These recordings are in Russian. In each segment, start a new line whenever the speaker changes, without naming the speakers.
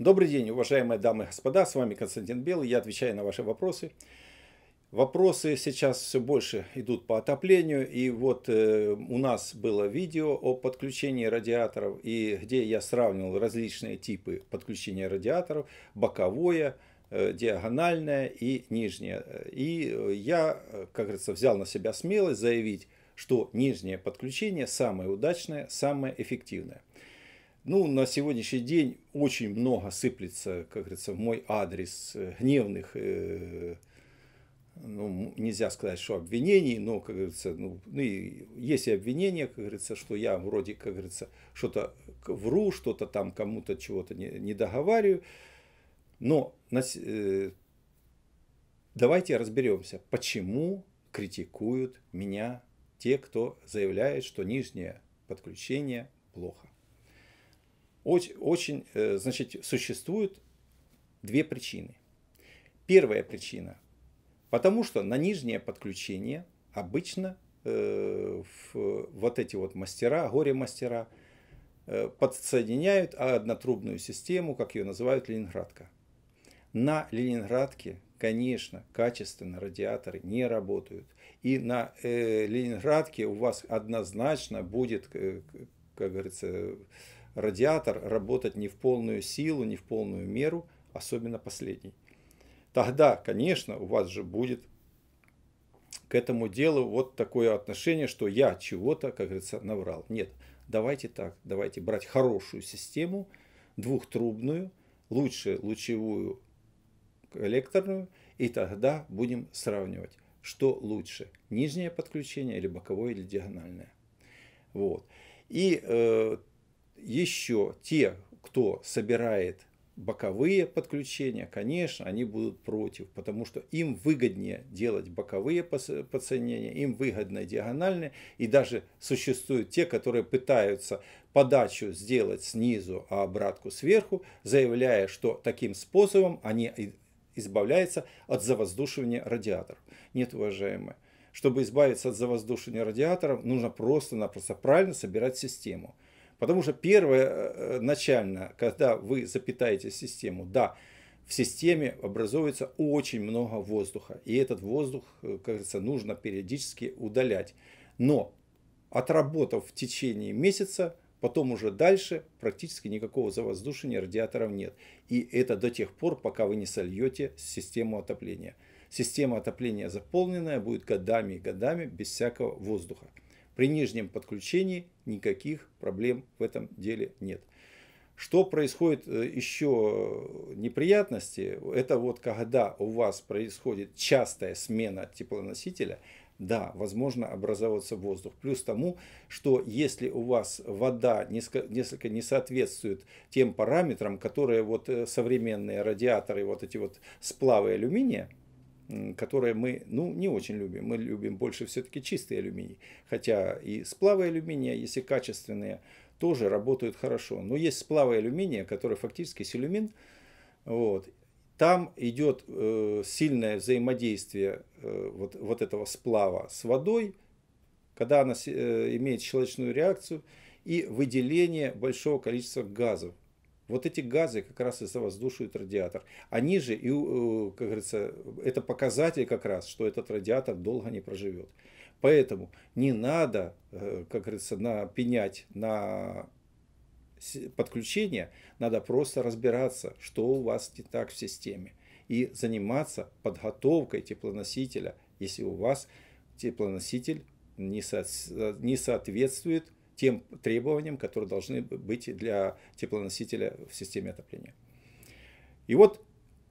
Добрый день, уважаемые дамы и господа, с вами Константин Белый, я отвечаю на ваши вопросы. Вопросы сейчас все больше идут по отоплению, и вот э, у нас было видео о подключении радиаторов, и где я сравнивал различные типы подключения радиаторов, боковое, э, диагональное и нижнее. И э, я, как говорится, взял на себя смелость заявить, что нижнее подключение самое удачное, самое эффективное. Ну, на сегодняшний день очень много сыплется, как говорится, в мой адрес э, гневных, э, ну, нельзя сказать, что обвинений, но, как говорится, ну, ну и есть и обвинения, как говорится, что я вроде, как говорится, что-то вру, что-то там кому-то чего-то не, не договариваю. Но на, э, давайте разберемся, почему критикуют меня те, кто заявляет, что нижнее подключение плохо. Очень, очень э, значит, существуют две причины. Первая причина. Потому что на нижнее подключение обычно э, в, вот эти вот мастера, горе-мастера, э, подсоединяют однотрубную систему, как ее называют, Ленинградка. На Ленинградке, конечно, качественно радиаторы не работают. И на э, Ленинградке у вас однозначно будет, э, как говорится, радиатор работать не в полную силу, не в полную меру, особенно последний. Тогда, конечно, у вас же будет к этому делу вот такое отношение, что я чего-то, как говорится, наврал. Нет, давайте так, давайте брать хорошую систему, двухтрубную, лучше лучевую коллекторную, и тогда будем сравнивать, что лучше, нижнее подключение или боковое или диагональное. Вот. И э, еще те, кто собирает боковые подключения, конечно, они будут против, потому что им выгоднее делать боковые подсоединения, им выгодно диагональные, и даже существуют те, которые пытаются подачу сделать снизу, а обратку сверху, заявляя, что таким способом они избавляются от завоздушивания радиаторов. Нет, уважаемые, чтобы избавиться от завоздушивания радиаторов, нужно просто-напросто правильно собирать систему – Потому что первое, э, э, начально, когда вы запитаете систему, да, в системе образуется очень много воздуха. И этот воздух, э, кажется, нужно периодически удалять. Но отработав в течение месяца, потом уже дальше практически никакого завоздушения радиаторов нет. И это до тех пор, пока вы не сольете систему отопления. Система отопления заполненная будет годами и годами без всякого воздуха. При нижнем подключении никаких проблем в этом деле нет. Что происходит э, еще э, неприятности, это вот когда у вас происходит частая смена теплоносителя, да, возможно образовываться воздух. Плюс тому, что если у вас вода несколько не соответствует тем параметрам, которые вот э, современные радиаторы, вот эти вот сплавы алюминия, которое мы ну, не очень любим. Мы любим больше все-таки чистый алюминий. Хотя и сплавы алюминия, если качественные, тоже работают хорошо. Но есть сплавы алюминия, которые фактически силюмин. Вот. Там идет э, сильное взаимодействие э, вот, вот этого сплава с водой, когда она э, имеет щелочную реакцию и выделение большого количества газов. Вот эти газы как раз и завоздушивают радиатор. Они же, и, э, как говорится, это показатель как раз, что этот радиатор долго не проживет. Поэтому не надо, э, как говорится, на пенять на подключение, надо просто разбираться, что у вас не так в системе. И заниматься подготовкой теплоносителя, если у вас теплоноситель не, со, не соответствует тем требованиям, которые должны быть для теплоносителя в системе отопления. И вот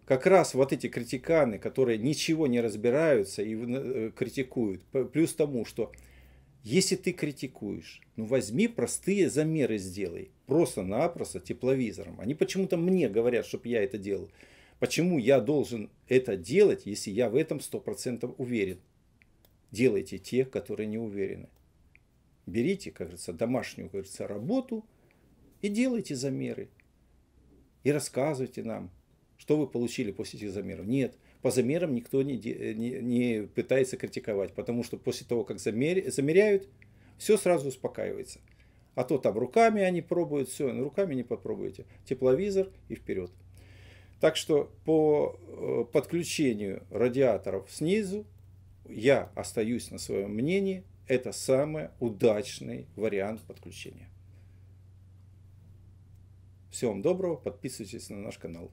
как раз вот эти критиканы, которые ничего не разбираются и э, критикуют, плюс тому, что если ты критикуешь, ну возьми простые замеры сделай, просто-напросто тепловизором. Они почему-то мне говорят, чтобы я это делал. Почему я должен это делать, если я в этом 100% уверен? Делайте те, которые не уверены берите, как говорится, домашнюю, как говорится, работу и делайте замеры. И рассказывайте нам, что вы получили после этих замеров. Нет, по замерам никто не, э, не, не пытается критиковать, потому что после того, как замер, замеряют, все сразу успокаивается. А то там руками они пробуют, все, ну, руками не попробуете. Тепловизор и вперед. Так что по э, подключению радиаторов снизу я остаюсь на своем мнении, это самый удачный вариант подключения. Всего вам доброго, подписывайтесь на наш канал.